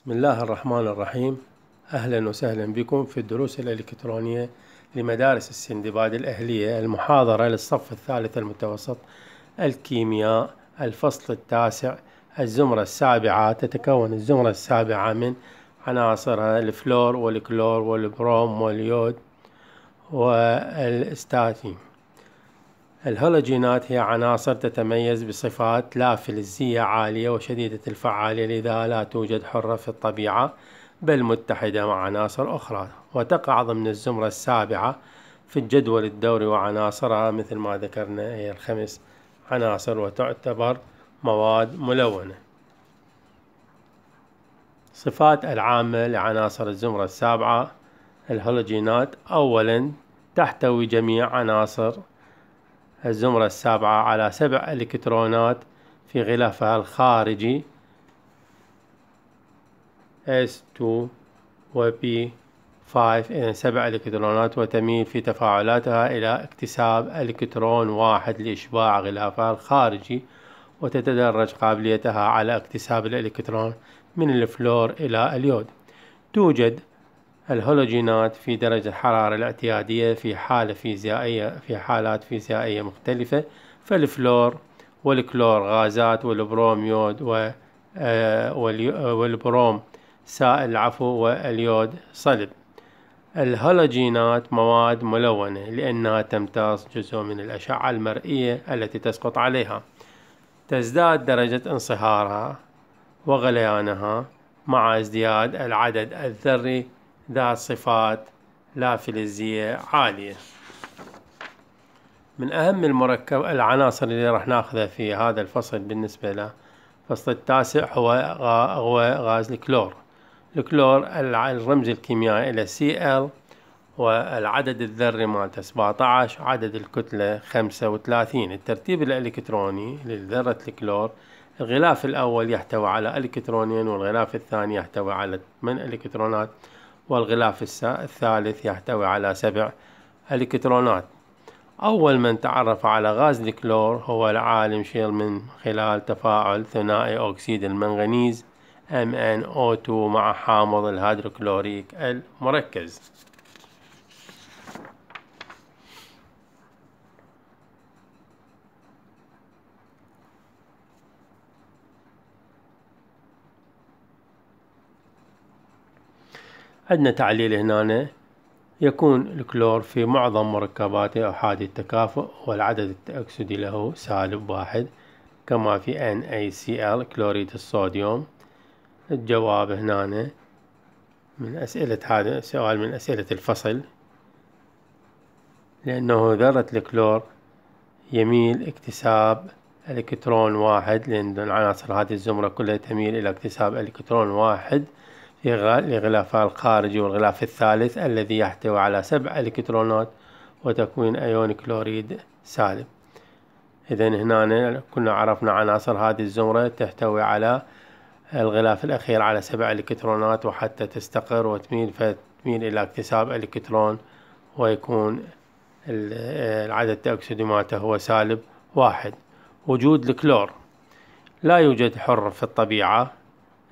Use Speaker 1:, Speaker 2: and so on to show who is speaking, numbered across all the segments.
Speaker 1: بسم الله الرحمن الرحيم أهلا وسهلا بكم في الدروس الإلكترونية لمدارس السندباد الأهلية المحاضرة للصف الثالث المتوسط الكيمياء الفصل التاسع الزمرة السابعة تتكون الزمرة السابعة من عناصرها الفلور والكلور والبروم واليود والستاتين الهولوجينات هي عناصر تتميز بصفات لا فلزية عالية وشديدة الفعالية لذا لا توجد حرة في الطبيعة بل متحدة مع عناصر أخرى وتقع ضمن الزمرة السابعة في الجدول الدوري وعناصرها مثل ما ذكرنا هي الخمس عناصر وتعتبر مواد ملونة صفات العامة لعناصر الزمرة السابعة الهولوجينات أولا تحتوي جميع عناصر الزمرة السابعة على سبع إلكترونات في غلافها الخارجي S2 و P5 إذا سبع إلكترونات وتميل في تفاعلاتها إلى اكتساب إلكترون واحد لإشباع غلافها الخارجي وتتدرج قابليتها على اكتساب الإلكترون من الفلور إلى اليود توجد الهولوجينات في درجة الحرارة الاعتيادية في حالة فيزيائية في حالات فيزيائية مختلفة فالفلور والكلور غازات والبروم يود آه، آه، والبروم سائل عفو واليود صلب الهولوجينات مواد ملونة لأنها تمتص جزء من الأشعة المرئية التي تسقط عليها تزداد درجة انصهارها وغليانها مع ازدياد العدد الذري ذات صفات لا فلزية عالية من أهم المركب العناصر اللي راح ناخذها في هذا الفصل بالنسبة له الفصل التاسع هو غاز الكلور الكلور الرمز الكيميائي سي Cl والعدد الذري مالته 17 عدد الكتلة 35 الترتيب الإلكتروني لذرة الكلور الغلاف الأول يحتوي على إلكترونين والغلاف الثاني يحتوي على 8 إلكترونات والغلاف الثالث يحتوي على سبع الكترونات أول من تعرف على غاز الكلور هو العالم شيل من خلال تفاعل ثنائي أكسيد المنغنيز MnO2 مع حامض الهيدروكلوريك المركز عندنا تعليل هنا يكون الكلور في معظم مركباته أحادي التكافؤ والعدد التأكسدي له سالب واحد كما في NaCl كلوريد الصوديوم الجواب هنا من أسئلة هذا سؤال من أسئلة الفصل لأنه ذرة الكلور يميل اكتساب الكترون واحد لأن عناصر هذه الزمرة كلها تميل إلى اكتساب الكترون واحد لغلافها الخارجي والغلاف الثالث الذي يحتوي على سبع إلكترونات وتكوين أيون كلوريد سالب إذا هنا كنا عرفنا عناصر هذه الزمرة تحتوي على الغلاف الأخير على سبع إلكترونات وحتى تستقر وتميل فتميل إلى اكتساب إلكترون ويكون العدد التأكسدي مالته هو سالب واحد وجود الكلور لا يوجد حر في الطبيعة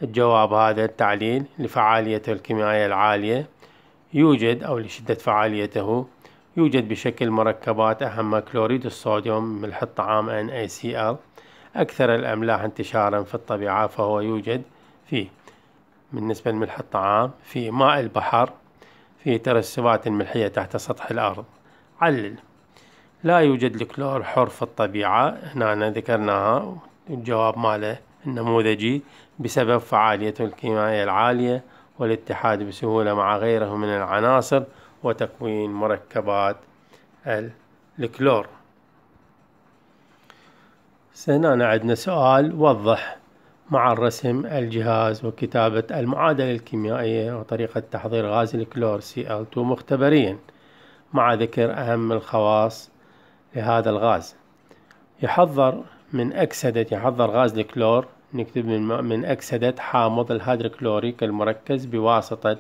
Speaker 1: الجواب هذا التعليل لفعالية الكيميائية العالية يوجد أو لشدة فعاليته يوجد بشكل مركبات أهم كلوريد الصوديوم ملح الطعام NaCl أكثر الأملاح انتشارا في الطبيعة فهو يوجد فيه بالنسبة لملح الطعام في ماء البحر في ترسبات ملحية تحت سطح الأرض علل لا يوجد الكلور حر في الطبيعة هنا ذكرناها الجواب ماله النموذجي بسبب فعاليته الكيميائية العالية والاتحاد بسهولة مع غيره من العناصر وتكوين مركبات الكلور سنة عندنا سؤال وضح مع الرسم الجهاز وكتابة المعادلة الكيميائية وطريقة تحضير غاز الكلور Cl2 مختبريا مع ذكر أهم الخواص لهذا الغاز يحضر من أكسدة يحضر غاز الكلور نكتب من, من أكسدة حامض الهيدروكلوريك المركز بواسطة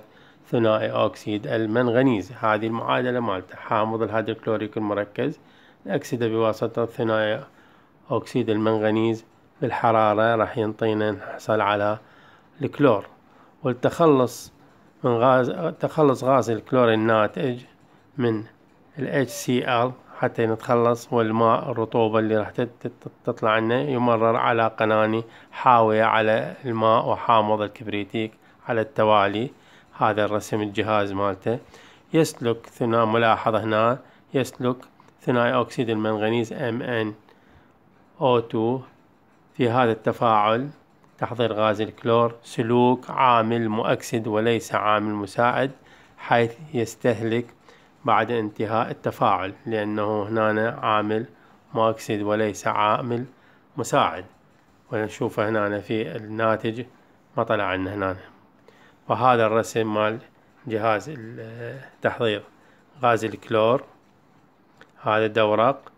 Speaker 1: ثنائي أكسيد المنغنيز هذه المعادلة مالته حامض الهيدروكلوريك المركز الأكسدة بواسطة ثنائي أكسيد المنغنيز بالحرارة راح ينطينا نحصل على الكلور والتخلص من غاز تخلص غاز الكلور الناتج من ال HCl حتى نتخلص والماء الرطوبة اللي راح تطلع عنا يمرر على قناني حاوية على الماء وحامض الكبريتيك على التوالي هذا الرسم الجهاز مالته يسلك ثناء ملاحظة هنا يسلك ثنائي أكسيد المنغنيز MnO2 في هذا التفاعل تحضير غاز الكلور سلوك عامل مؤكسد وليس عامل مساعد حيث يستهلك بعد انتهاء التفاعل لأنه هنا عامل مؤكسد وليس عامل مساعد ونشوفه هنا في الناتج ما طلع عنا هنا وهذا الرسم مال جهاز التحضير غاز الكلور هذا دورق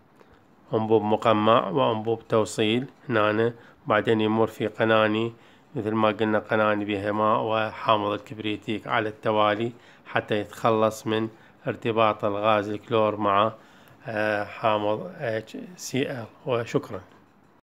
Speaker 1: أنبوب مقمع وأنبوب توصيل هنا بعدين يمر في قناني مثل ما قلنا قناني بها ماء وحامض الكبريتيك على التوالي حتى يتخلص من ارتباط الغاز الكلور مع آه، حامض HCl وشكرا